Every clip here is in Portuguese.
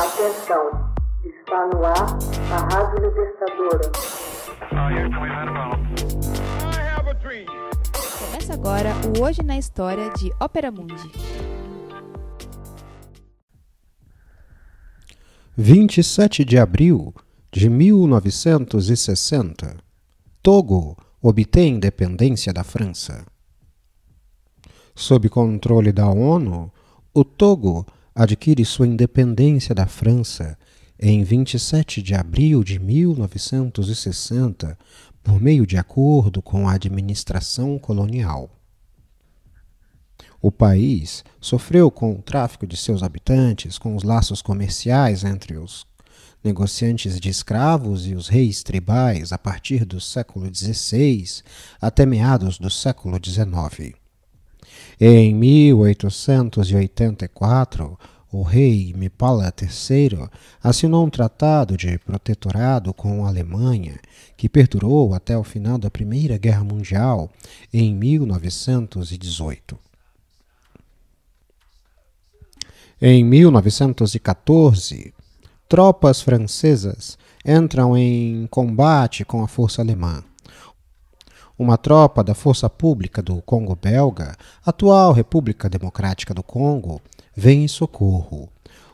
Atenção, está no ar a Rádio Libertadora. Ah, Começa agora o Hoje na História de Ópera Mundi. 27 de abril de 1960. Togo obtém independência da França. Sob controle da ONU, o Togo adquire sua independência da França em 27 de abril de 1960 por meio de acordo com a administração colonial. O país sofreu com o tráfico de seus habitantes, com os laços comerciais entre os negociantes de escravos e os reis tribais a partir do século XVI até meados do século XIX. Em 1884, o rei Mipala III assinou um tratado de protetorado com a Alemanha, que perdurou até o final da Primeira Guerra Mundial, em 1918. Em 1914, tropas francesas entram em combate com a força alemã. Uma tropa da Força Pública do Congo Belga, atual República Democrática do Congo, vem em socorro.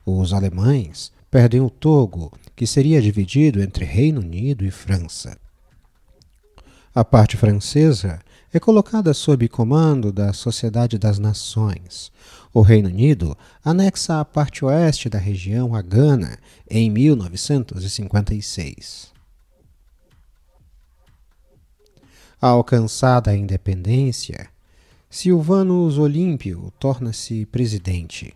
Os alemães perdem o Togo, que seria dividido entre Reino Unido e França. A parte francesa é colocada sob comando da Sociedade das Nações. O Reino Unido anexa a parte oeste da região a Gana em 1956. Alcançada a independência, Silvanus Olímpio torna-se presidente.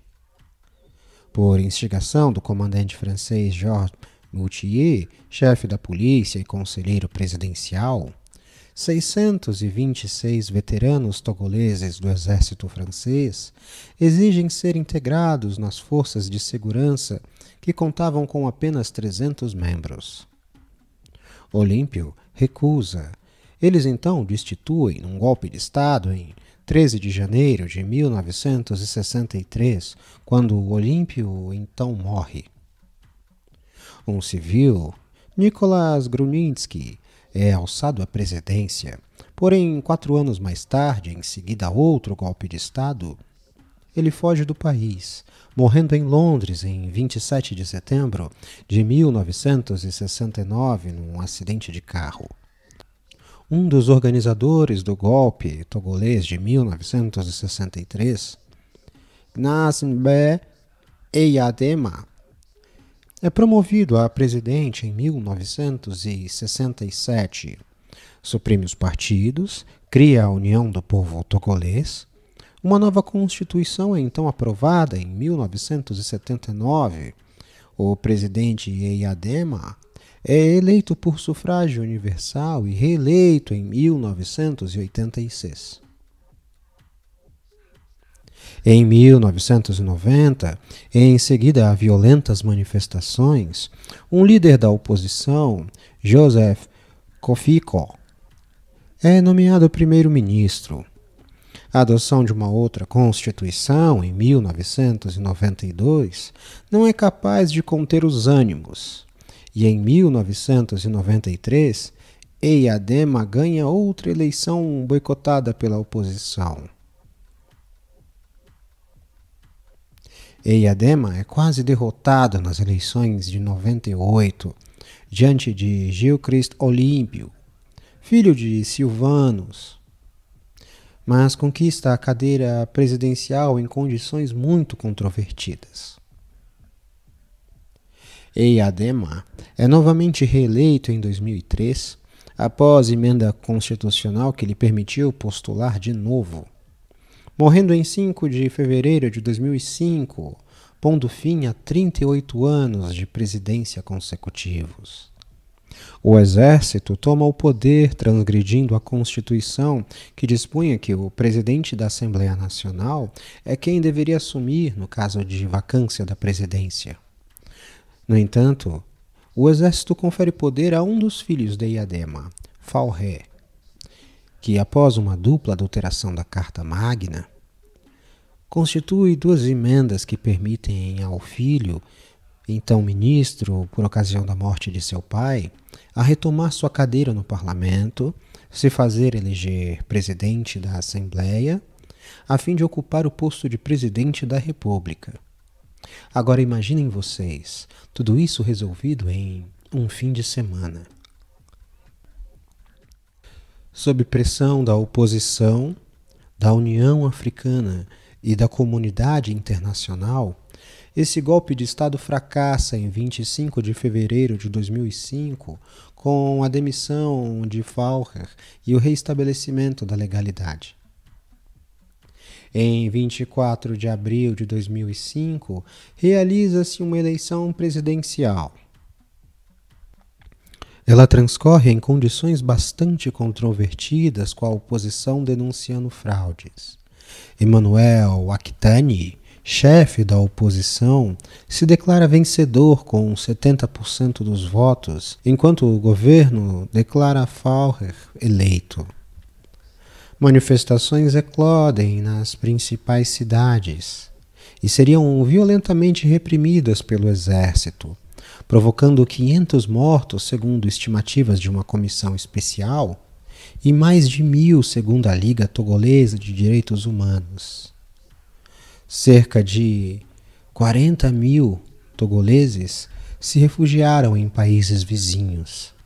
Por instigação do comandante francês Georges Moutier, chefe da polícia e conselheiro presidencial, 626 veteranos togoleses do exército francês exigem ser integrados nas forças de segurança que contavam com apenas 300 membros. Olímpio recusa eles então destituem, num golpe de Estado, em 13 de janeiro de 1963, quando o Olímpio então morre. Um civil, Nicolas Gruninski, é alçado à presidência. Porém, quatro anos mais tarde, em seguida a outro golpe de Estado, ele foge do país, morrendo em Londres em 27 de setembro de 1969 num acidente de carro um dos organizadores do golpe togolês de 1963, Nasmbe Eyadema, é promovido a presidente em 1967. Suprime os partidos, cria a União do Povo Togolês. Uma nova constituição é então aprovada em 1979. O presidente Eyadema é eleito por sufrágio universal e reeleito em 1986. Em 1990, em seguida a violentas manifestações, um líder da oposição, Joseph Kofiko, é nomeado primeiro-ministro. A adoção de uma outra Constituição, em 1992, não é capaz de conter os ânimos e em 1993, Eiadema ganha outra eleição boicotada pela oposição. Eiadema é quase derrotado nas eleições de 98, diante de Gilchrist Olímpio, filho de Silvanos, mas conquista a cadeira presidencial em condições muito controvertidas e Adema é novamente reeleito em 2003, após emenda constitucional que lhe permitiu postular de novo. Morrendo em 5 de fevereiro de 2005, pondo fim a 38 anos de presidência consecutivos. O Exército toma o poder transgredindo a Constituição, que dispunha que o presidente da Assembleia Nacional é quem deveria assumir no caso de vacância da presidência. No entanto, o exército confere poder a um dos filhos de Iadema, Falré, que após uma dupla adulteração da Carta Magna, constitui duas emendas que permitem ao filho, então ministro, por ocasião da morte de seu pai, a retomar sua cadeira no parlamento, se fazer eleger presidente da Assembleia, a fim de ocupar o posto de presidente da República. Agora imaginem vocês, tudo isso resolvido em um fim de semana. Sob pressão da oposição, da União Africana e da comunidade internacional, esse golpe de Estado fracassa em 25 de fevereiro de 2005 com a demissão de Falker e o reestabelecimento da legalidade. Em 24 de abril de 2005, realiza-se uma eleição presidencial. Ela transcorre em condições bastante controvertidas com a oposição denunciando fraudes. Emmanuel Actani, chefe da oposição, se declara vencedor com 70% dos votos, enquanto o governo declara Faurer eleito. Manifestações eclodem nas principais cidades e seriam violentamente reprimidas pelo exército, provocando 500 mortos, segundo estimativas de uma comissão especial, e mais de mil, segundo a Liga Togolesa de Direitos Humanos. Cerca de 40 mil togoleses se refugiaram em países vizinhos.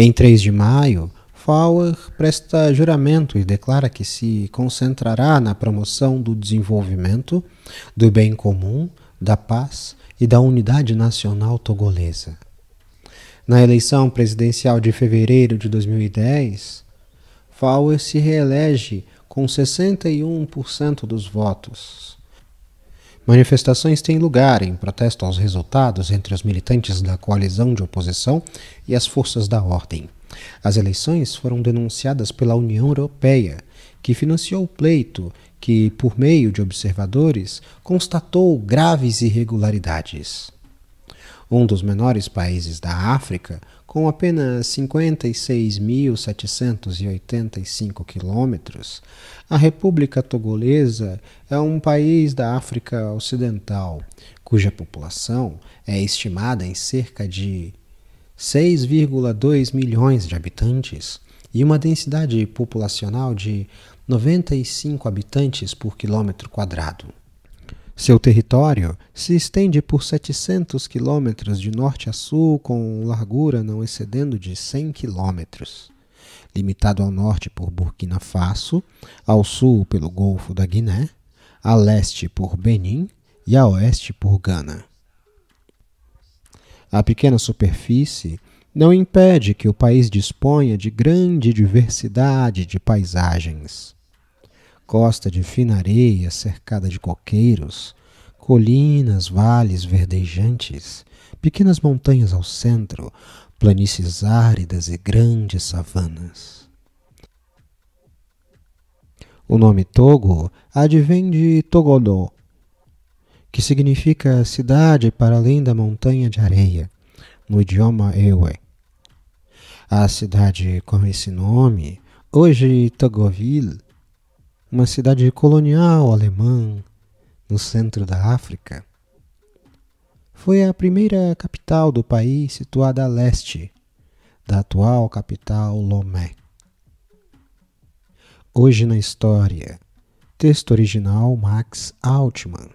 Em 3 de maio, Fowler presta juramento e declara que se concentrará na promoção do desenvolvimento, do bem comum, da paz e da unidade nacional togolesa. Na eleição presidencial de fevereiro de 2010, Fowler se reelege com 61% dos votos. Manifestações têm lugar em protesto aos resultados entre os militantes da coalizão de oposição e as forças da ordem. As eleições foram denunciadas pela União Europeia, que financiou o pleito que, por meio de observadores, constatou graves irregularidades. Um dos menores países da África, com apenas 56.785 quilômetros, a República Togolesa é um país da África Ocidental, cuja população é estimada em cerca de 6,2 milhões de habitantes e uma densidade populacional de 95 habitantes por quilômetro quadrado. Seu território se estende por 700 quilômetros de norte a sul, com largura não excedendo de 100 quilômetros. Limitado ao norte por Burkina Faso, ao sul pelo Golfo da Guiné, a leste por Benin e a oeste por Gana. A pequena superfície não impede que o país disponha de grande diversidade de paisagens costa de fina areia cercada de coqueiros, colinas, vales verdejantes, pequenas montanhas ao centro, planícies áridas e grandes savanas. O nome Togo advém de Togodó, que significa cidade para além da montanha de areia, no idioma Ewe. A cidade com esse nome, hoje Togoville, uma cidade colonial alemã no centro da África. Foi a primeira capital do país situada a leste da atual capital Lomé. Hoje na história, texto original Max Altman,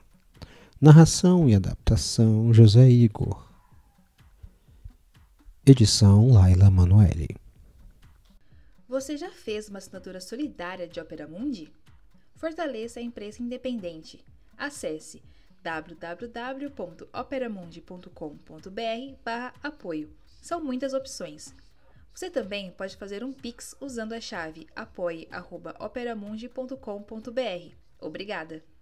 narração e adaptação José Igor, edição Laila Manoeli. Você já fez uma assinatura solidária de Opera Mundi? fortaleça a imprensa independente. Acesse www.operamundi.com.br/apoio. São muitas opções. Você também pode fazer um Pix usando a chave apoie.operamundi.com.br. Obrigada!